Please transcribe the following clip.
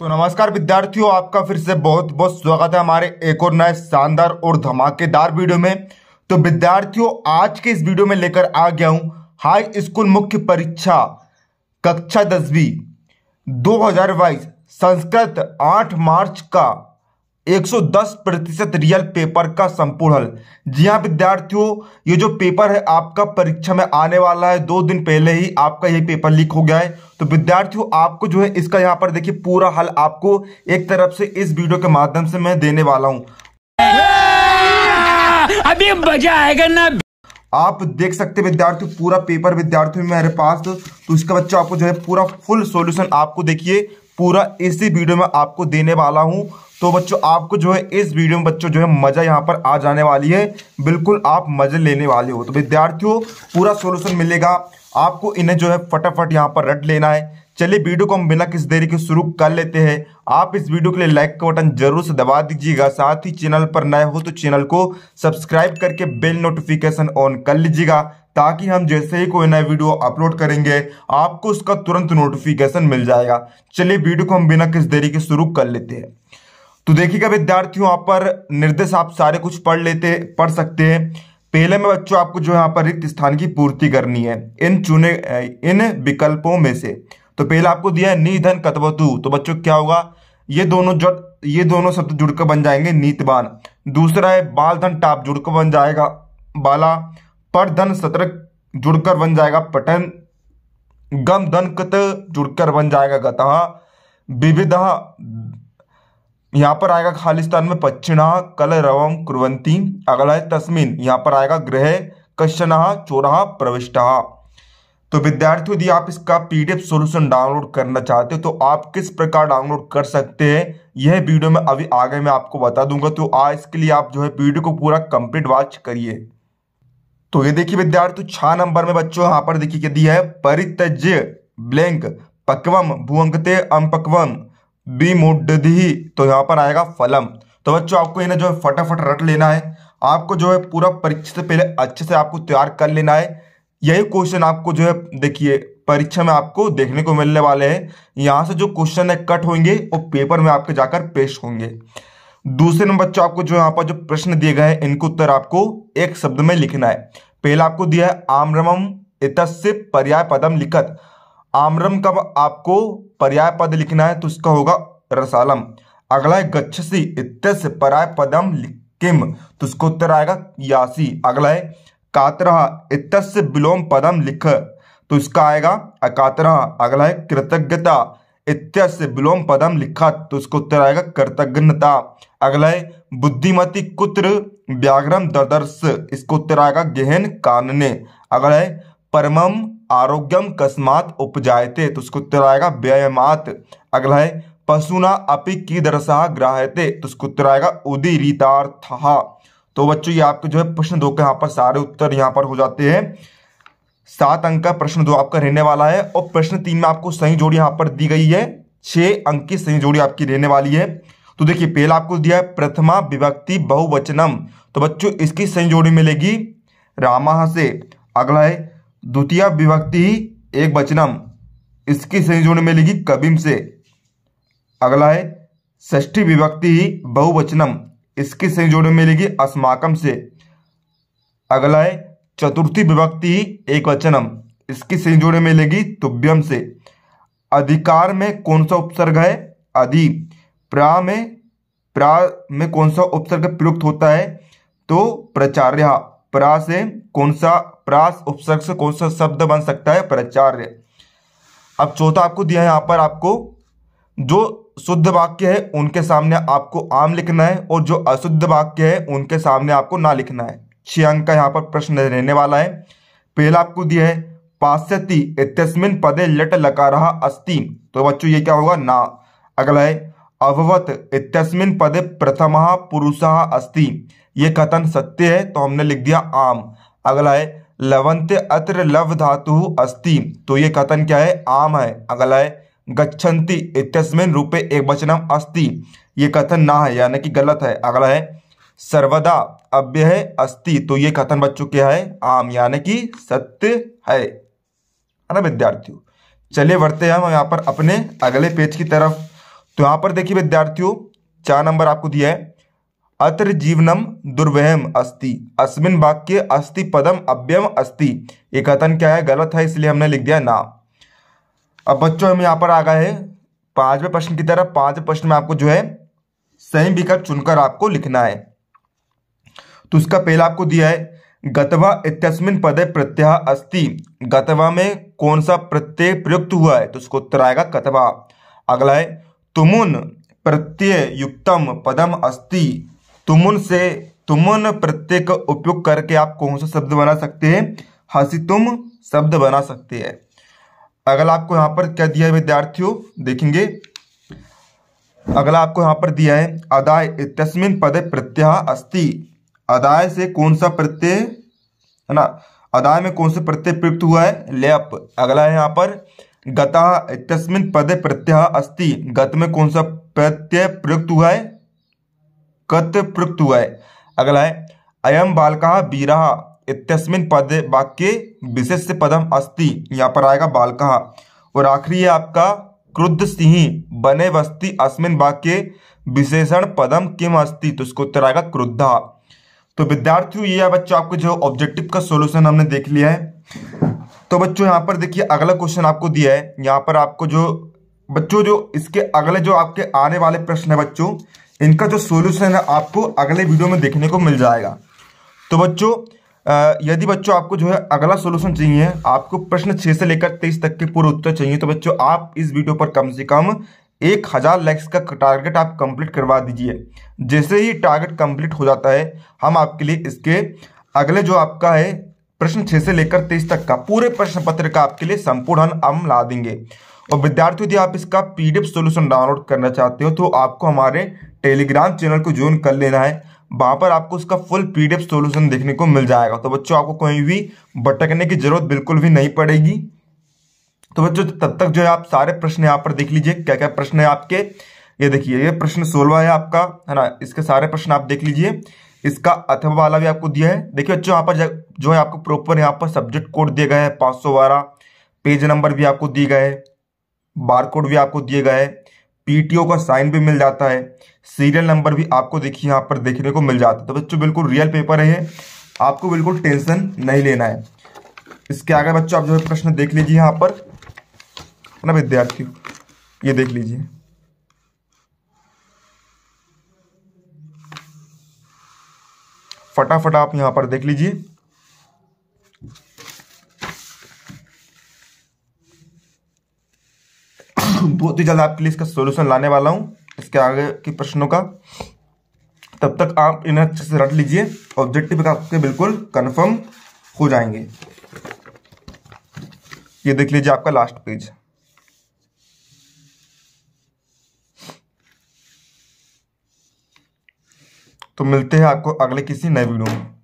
तो नमस्कार विद्यार्थियों आपका फिर से बहुत बहुत स्वागत है हमारे एक और नए शानदार और धमाकेदार वीडियो में तो विद्यार्थियों आज के इस वीडियो में लेकर आ गया हूं हाई स्कूल मुख्य परीक्षा कक्षा दसवीं 2022 संस्कृत 8 मार्च का 110 प्रतिशत रियल पेपर का संपूर्ण हल जी हाँ विद्यार्थियों ये जो पेपर है आपका परीक्षा में आने वाला है दो दिन पहले ही आपका ये पेपर लीक हो गया है तो विद्यार्थियों आपको जो है इसका यहाँ पर देखिए पूरा हल आपको एक तरफ से इस वीडियो के माध्यम से मैं देने वाला हूँ अभी मजा आएगा ना आप देख सकते विद्यार्थी पूरा पेपर विद्यार्थी मेरे पास तो इसका बच्चा आपको जो है पूरा फुल सॉल्यूशन आपको देखिए पूरा इसी वीडियो में आपको देने वाला हूँ तो बच्चों आपको जो है इस वीडियो में बच्चों जो है मज़ा यहाँ पर आ जाने वाली है बिल्कुल आप मज़े लेने वाले हो तो विद्यार्थियों पूरा सोल्यूशन मिलेगा आपको इन्हें जो है फटाफट यहाँ पर रट लेना है चलिए वीडियो को हम बिना किस देरी के शुरू कर लेते हैं आप इस वीडियो के लिए लाइक का बटन जरूर से दबा दीजिएगा साथ ही चैनल पर नए हो तो चैनल को सब्सक्राइब करके बेल नोटिफिकेशन ऑन कर लीजिएगा ताकि हम जैसे ही कोई नया वीडियो अपलोड करेंगे आपको उसका तुरंत नोटिफिकेशन मिल जाएगा चलिए वीडियो को हम बिना किस देरी के शुरू कर लेते हैं तो देखिएगा विद्यार्थियों आप पर निर्देश आप सारे कुछ पढ़ लेते पढ़ सकते हैं पहले में बच्चों आपको जो यहाँ पर रिक्त स्थान की पूर्ति करनी है इन चुने इन विकल्पों में से तो पहले आपको दिया है निधन कतवतु तो बच्चों क्या होगा ये दोनों जो ये दोनों शब्द जुड़कर बन जाएंगे नीतवान दूसरा है बालधन टाप जुड़कर बन जाएगा बाला पर धन सत्र जुड़कर बन जाएगा पठन गम धन कत जुड़कर बन जाएगा गतः विविध यहाँ पर आएगा खालिस्तान में पश्चिणा कल रवम कुरवंती अगला है तस्मिन यहाँ पर आएगा ग्रह कश्चन चोरा प्रविष्ट तो विद्यार्थियों यदि आप इसका पीडीएफ सॉल्यूशन डाउनलोड करना चाहते हो तो आप किस प्रकार डाउनलोड कर सकते हैं यह वीडियो में अभी आगे मैं आपको बता दूंगा तो आज इसके लिए आप जो है वीडियो को पूरा कंप्लीट वॉच करिए तो ये देखिए विद्यार्थी छह नंबर में बच्चों यहां पर देखिए दी है परित्यज्य ब्लैंक पकवम भूअंकते अंपकवम बीमुडी तो यहां पर आएगा फलम तो बच्चों आपको इन्हें जो है फटाफट रट लेना है आपको जो है पूरा परीक्षा से पहले अच्छे से आपको तैयार कर लेना है यही क्वेश्चन आपको जो है देखिए परीक्षा में आपको देखने को मिलने वाले हैं यहाँ से जो क्वेश्चन है कट होंगे वो पेपर में आपके जाकर पेश होंगे दूसरे नंबर बच्चों आपको जो यहाँ पर जो प्रश्न दिए गए हैं इनको उत्तर आपको एक शब्द में लिखना है पहला आपको दिया है आम्रम इतस्य पर्याय पदम लिखत आम्रम कब आपको पर्याय पद लिखना है तो इसका होगा रसालम अगला है गच्छसी इत पर्याय पदम किम तो इसको उत्तर आएगा यासी अगला है कातरा इतस्य विलोम पदम लिख तो इसका आएगा अकातरा अगला है कृतज्ञता इत्यस्य विलोम पदम लिखा तो उसका उत्तर आएगा कृतज्ञता अगला है बुद्धिमती कुत्र व्याग्रम ददर्श इसको उत्तर आएगा गहन कानने अगला है परमम आरोग्यम कस्मात उपजायते तो उसको उत्तर आएगा व्ययमात अगला है पशुना अपि की दरसा ग्राहते तो उसको उत्तर आएगा उदीरितार्थ तो बच्चों ये आपके जो है प्रश्न दो के यहाँ पर सारे उत्तर यहाँ पर हो जाते हैं सात अंक का प्रश्न दो आपका रहने वाला है और प्रश्न तीन में आपको सही जोड़ी यहाँ पर दी गई है छह अंक की सही जोड़ी आपकी रहने वाली है तो देखिए पहला आपको दिया है प्रथमा विभक्ति बहुवचनम तो बच्चों इसकी सही जोड़ी मिलेगी रामा से अगला है द्वितीय विभक्ति एक वचनम इसकी सही जोड़ी मिलेगी कबिम से अगला है ष्ठी विभक्ति बहुवचनम इसकी सही जोड़ी मिलेगी अस्माकम से अगला है चतुर्थी विभक्ति एक वचनम इसकी संजोड़े जोड़े मिलेगी तुभ्यम से अधिकार में कौन सा उपसर्ग है अधि प्रा में प्रा में कौन सा उपसर्ग प्रयुक्त होता है तो प्रचार्य प्रा से कौन सा प्रास उपसर्ग से कौन सा शब्द बन सकता है प्रचार्य अब चौथा आपको दिया है यहां पर आपको जो शुद्ध वाक्य है उनके सामने आपको आम लिखना है और जो अशुद्ध वाक्य है उनके सामने आपको ना लिखना है छह अंक का यहाँ पर प्रश्न रहने वाला है पहला आपको दिया है पाश्यति इतस्मिन पदे लट लकार अस्ति तो बच्चों ये क्या होगा ना अगला है अभवत इतस्मिन पदे प्रथम पुरुष अस्ति ये कथन सत्य है तो हमने लिख दिया आम अगला है लवंत अत्र लव धातु अस्ति तो ये कथन क्या है आम है अगला है गच्छन्ति इतस्मिन रूपे एक वचनम अस्ति ये कथन ना है यानी कि गलत है अगला है सर्वदा अव्यय अस्ति तो ये कथन बच्चों क्या है आम यानी कि सत्य है ना विद्यार्थियों चलिए बढ़ते हैं हम यहाँ पर अपने अगले पेज की तरफ तो यहाँ पर देखिए विद्यार्थियों चार नंबर आपको दिया है अत्र जीवनम दुर्व्यम अस्ति अस्मिन वाक्य अस्ति पदम अव्यम अस्ति ये कथन क्या है गलत है इसलिए हमने लिख दिया ना अब बच्चों हम यहाँ पर आ गए हैं पांचवें प्रश्न की तरफ पांचवें प्रश्न में आपको जो है सही विकल्प चुनकर आपको लिखना है तो उसका पहला आपको दिया है गतवा इतस्मिन पदे प्रत्यय अस्ति गतवा में कौन सा प्रत्यय प्रयुक्त हुआ है तो उसको उत्तर आएगा गतवा अगला है तुमुन प्रत्यय युक्तम पदम अस्ति तुमुन से तुमुन प्रत्यय का उपयोग करके आप कौन सा शब्द बना सकते हैं हसी तुम शब्द बना सकते हैं अगला आपको यहाँ पर क्या दिया है विद्यार्थियों देखेंगे अगला आपको यहाँ पर दिया है अदाय इतस्मिन पदे प्रत्यय अस्थि अदाय से कौन सा प्रत्यय है ना अदाय में कौन सा प्रत्यय प्रयुक्त हुआ है लेप अगला है यहाँ पर गता तस्मिन पदे प्रत्यय अस्ति गत में कौन सा प्रत्यय प्रयुक्त हुआ है कत प्रयुक्त हुआ है अगला है अयम बालका बीरा इतस्मिन पद वाक्य विशेष पदम अस्ति यहाँ पर आएगा बालका और आखिरी है आपका क्रुद्ध सिंह बने वस्ती अस्मिन वाक्य विशेषण पदम किम अस्ति तो उसको उत्तर आएगा क्रुद्धा तो विद्यार्थियों ये है बच्चों आपको जो ऑब्जेक्टिव का सोल्यूशन हमने देख लिया है तो बच्चों यहाँ पर देखिए अगला क्वेश्चन आपको दिया है यहाँ पर आपको जो बच्चों जो इसके अगले जो आपके आने वाले प्रश्न है बच्चों इनका जो सोल्यूशन है आपको अगले वीडियो में देखने को मिल जाएगा तो बच्चों यदि बच्चों आपको जो है अगला सोल्यूशन चाहिए आपको प्रश्न छः से लेकर तेईस तक के पूरे उत्तर चाहिए तो बच्चों आप इस वीडियो पर कम से कम एक हज़ार लैक्स का टारगेट आप कंप्लीट करवा दीजिए जैसे ही टारगेट कंप्लीट हो जाता है हम आपके लिए इसके अगले जो आपका है प्रश्न छः से लेकर तेईस तक का पूरे प्रश्न पत्र का आपके लिए संपूर्ण हम ला देंगे और विद्यार्थी यदि आप इसका पीडीएफ डी डाउनलोड करना चाहते हो तो आपको हमारे टेलीग्राम चैनल को ज्वाइन कर लेना है वहाँ पर आपको उसका फुल पीडीएफ सॉल्यूशन देखने को मिल जाएगा तो बच्चों आपको कहीं भी भटकने की जरूरत बिल्कुल भी नहीं पड़ेगी तो बच्चों तब तक जो है आप सारे प्रश्न यहाँ पर देख लीजिए क्या क्या प्रश्न है आपके ये देखिए ये प्रश्न सोलवा है आपका है ना इसके सारे प्रश्न आप देख लीजिए इसका अथवा वाला भी आपको दिया है देखिए बच्चों यहाँ पर जो है आपको प्रॉपर यहाँ पर सब्जेक्ट कोड दिए गए हैं पाँच सौ बारह पेज नंबर भी आपको दिए गए बार कोड भी आपको दिए गए पीटीओ का साइन भी मिल जाता है सीरियल नंबर भी आपको देखिए यहाँ पर देखने को मिल जाता है तो बच्चों बिल्कुल रियल पेपर है आपको बिल्कुल टेंशन नहीं लेना है इसके आगे बच्चों आप जो है प्रश्न देख लीजिए यहाँ पर है ना विद्यार्थियों ये देख लीजिए फटाफट आप यहां पर देख लीजिए बहुत ही जल्द आपके लिए इसका सोल्यूशन लाने वाला हूं इसके आगे के प्रश्नों का तब तक आप इन्हें अच्छे से रट लीजिए ऑब्जेक्टिव आपके बिल्कुल कंफर्म हो जाएंगे ये देख लीजिए आपका लास्ट पेज तो मिलते हैं आपको अगले किसी नए वीडियो में